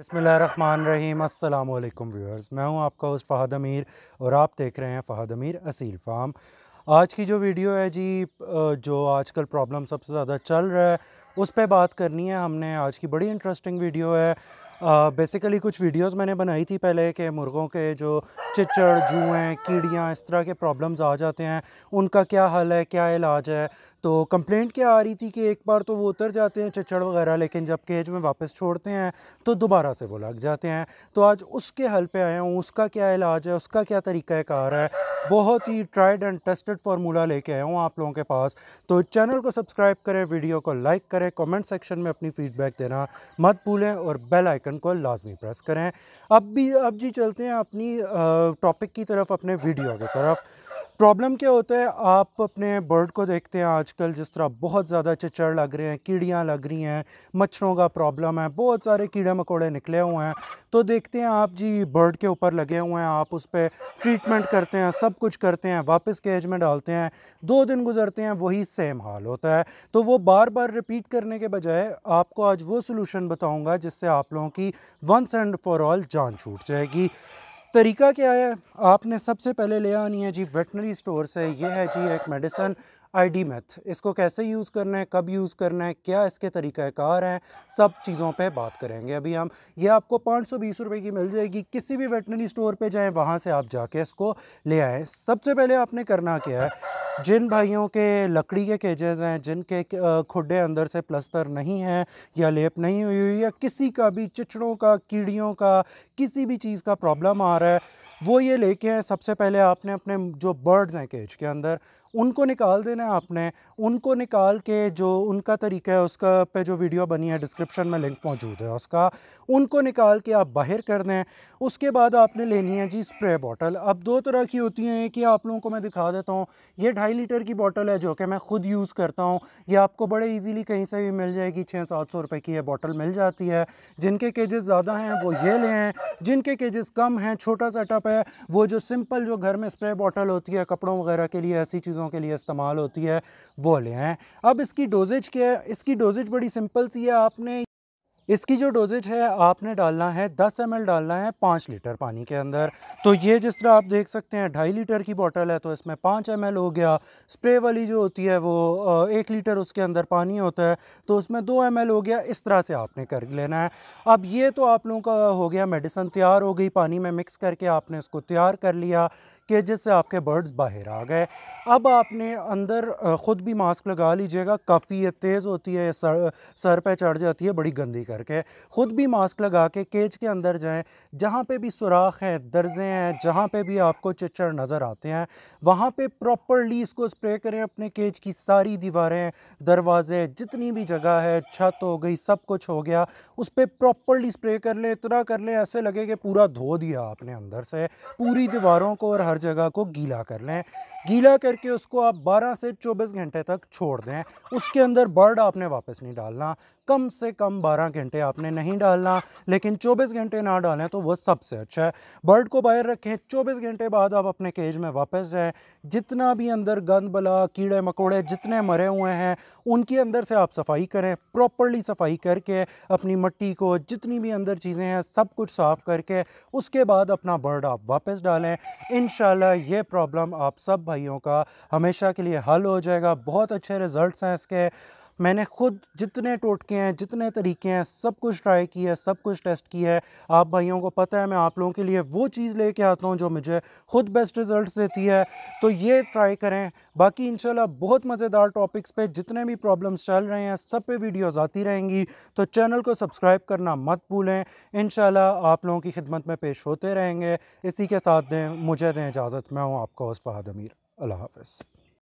बसमीम अल्लाम व्यूअर्स मैं हूं आपका उस फ़हद अमीर और आप देख रहे हैं फ़हद अमीर असील फार्म आज की जो वीडियो है जी जो आजकल प्रॉब्लम सबसे ज़्यादा चल रहा है उस पर बात करनी है हमने आज की बड़ी इंटरेस्टिंग वीडियो है बेसिकली कुछ वीडियोस मैंने बनाई थी पहले कि मुर्गों के जो चिचड़ जुएँ कीड़ियाँ इस तरह के प्रॉब्लम्स आ जाते हैं उनका क्या हल है क्या इलाज है तो कंप्लेंट क्या आ रही थी कि एक बार तो वो उतर जाते हैं चचड़ वगैरह लेकिन जब केज में वापस छोड़ते हैं तो दोबारा से वो लग जाते हैं तो आज उसके हल पे आए हूँ उसका क्या इलाज है उसका क्या तरीका है बहुत ही ट्राइड एंड टेस्टेड फार्मूला लेके आया हूँ आप लोगों के पास तो चैनल को सब्सक्राइब करें वीडियो को लाइक करें कॉमेंट सेक्शन में अपनी फ़ीडबैक देना मत भूलें और बेल आइकन को लाजमी प्रेस करें अब भी अब जी चलते हैं अपनी टॉपिक की तरफ अपने वीडियो की तरफ प्रॉब्लम क्या होता है आप अपने बर्ड को देखते हैं आजकल जिस तरह बहुत ज़्यादा चिचड़ लग रहे हैं कीड़ियाँ लग रही हैं मच्छरों का प्रॉब्लम है बहुत सारे कीड़े मकोड़े निकले हुए हैं तो देखते हैं आप जी बर्ड के ऊपर लगे हुए हैं आप उस पर ट्रीटमेंट करते हैं सब कुछ करते हैं वापस केज में डालते हैं दो दिन गुजरते हैं वही सेम हाल होता है तो वो बार बार रिपीट करने के बजाय आपको आज वो सोल्यूशन बताऊँगा जिससे आप लोगों की वंस एंड फॉर ऑल जान छूट जाएगी तरीका क्या है आपने सबसे पहले ले आनी है जी वेटनरी स्टोर से ये है जी एक मेडिसन आईडी मैथ इसको कैसे यूज़ करना है कब यूज़ करना है क्या इसके तरीक़ाकार हैं सब चीज़ों पे बात करेंगे अभी हम ये आपको पाँच सौ बीस रुपये की मिल जाएगी किसी भी वेटनरी स्टोर पे जाएं वहाँ से आप जाके इसको ले आएँ सबसे पहले आपने करना क्या है जिन भाइयों के लकड़ी के केजेज़ हैं जिनके खुडे अंदर से प्लस्तर नहीं हैं या लेप नहीं हुई हुई या किसी का भी चिचड़ों का कीड़ियों का किसी भी चीज़ का प्रॉब्लम आ रहा है वो ये लेके हैं सबसे पहले आपने अपने जो बर्ड्स हैं केज के अंदर उनको निकाल देना है आपने उनको निकाल के जो उनका तरीका है उसका पे जो वीडियो बनी है डिस्क्रिप्शन में लिंक मौजूद है उसका उनको निकाल के आप बाहर कर दें उसके बाद आपने लेनी है जी स्प्रे बॉटल अब दो तरह की होती हैं कि आप लोगों को मैं दिखा देता हूँ ये ढाई लीटर की बॉटल है जो कि मैं खुद यूज़ करता हूँ ये आपको बड़े ईजीली कहीं से भी मिल जाएगी छः सात सौ रुपये की यह बॉटल मिल जाती है जिनके केजेस ज़्यादा हैं वो ये लें जिनके केजेस कम हैं छोटा सेटअप है वो जो सिंपल जो घर में स्प्रे बॉटल होती है कपड़ों वगैरह के लिए ऐसी चीज़ों चीज़ों के लिए इस्तेमाल होती है वो ले आए अब इसकी डोजेज क्या है इसकी डोजेज बड़ी सिंपल सी है आपने इसकी जो डोजेज है आपने डालना है 10 एम डालना है पाँच लीटर पानी के अंदर तो ये जिस तरह आप देख सकते हैं ढाई लीटर की बोतल है तो इसमें पाँच एम हो गया स्प्रे वाली जो होती है वो एक लीटर उसके अंदर पानी होता है तो उसमें दो एम हो गया इस तरह से आपने कर लेना है अब ये तो आप लोगों का हो गया मेडिसन तैयार हो गई पानी में मिक्स करके आपने इसको तैयार कर लिया केजेस से आपके बर्ड्स बाहर आ गए अब आपने अंदर ख़ुद भी मास्क लगा लीजिएगा काफ़ी ये तेज़ होती है सर सर पर चढ़ जाती है बड़ी गंदी करके ख़ुद भी मास्क लगा के केज के अंदर जाएं जहाँ पे भी सुराख हैं दर्जे हैं जहाँ पे भी आपको चिचड़ नज़र आते हैं वहाँ पे प्रॉपरली इसको स्प्रे करें अपने केज की सारी दीवारें दरवाजे जितनी भी जगह है छत हो गई सब कुछ हो गया उस पर प्रॉपरली स्प्रे कर लें इतना कर लें ऐसे लगे कि पूरा धो दिया आपने अंदर से पूरी दीवारों को और हर हर जगह को गीला कर लें गीला करके उसको आप 12 से 24 घंटे तक छोड़ दें उसके अंदर बर्ड आपने वापस नहीं डालना कम से कम 12 घंटे आपने नहीं डालना लेकिन 24 घंटे ना डालें तो वो सबसे अच्छा है बर्ड को बाहर रखें 24 घंटे बाद आप अपने केज में वापस जाएं जितना भी अंदर गंद बला कीड़े मकोड़े जितने मरे हुए हैं उनके अंदर से आप सफाई करें प्रॉपरली सफाई करके अपनी मट्टी को जितनी भी अंदर चीज़ें हैं सब कुछ साफ़ करके उसके बाद अपना बर्ड आप वापस डालें इन ये प्रॉब्लम आप सब भाइयों का हमेशा के लिए हल हो जाएगा बहुत अच्छे रिज़ल्ट हैं इसके मैंने खुद जितने टोटके हैं जितने तरीके हैं सब कुछ ट्राई किया है सब कुछ टेस्ट किया है आप भाइयों को पता है मैं आप लोगों के लिए वो चीज़ लेके आता हूँ जो मुझे खुद बेस्ट रिजल्ट देती है तो ये ट्राई करें बाकी इंशाल्लाह बहुत मज़ेदार टॉपिक्स पे जितने भी प्रॉब्लम्स चल रहे हैं सब पे वीडियोज़ आती रहेंगी तो चैनल को सब्सक्राइब करना मत भूलें इन आप लोगों की खिदमत में पेश होते रहेंगे इसी के साथ दें मुझे दें इजाज़त मैं हूँ आपका होस्ट अमीर अल्लाह हाफ़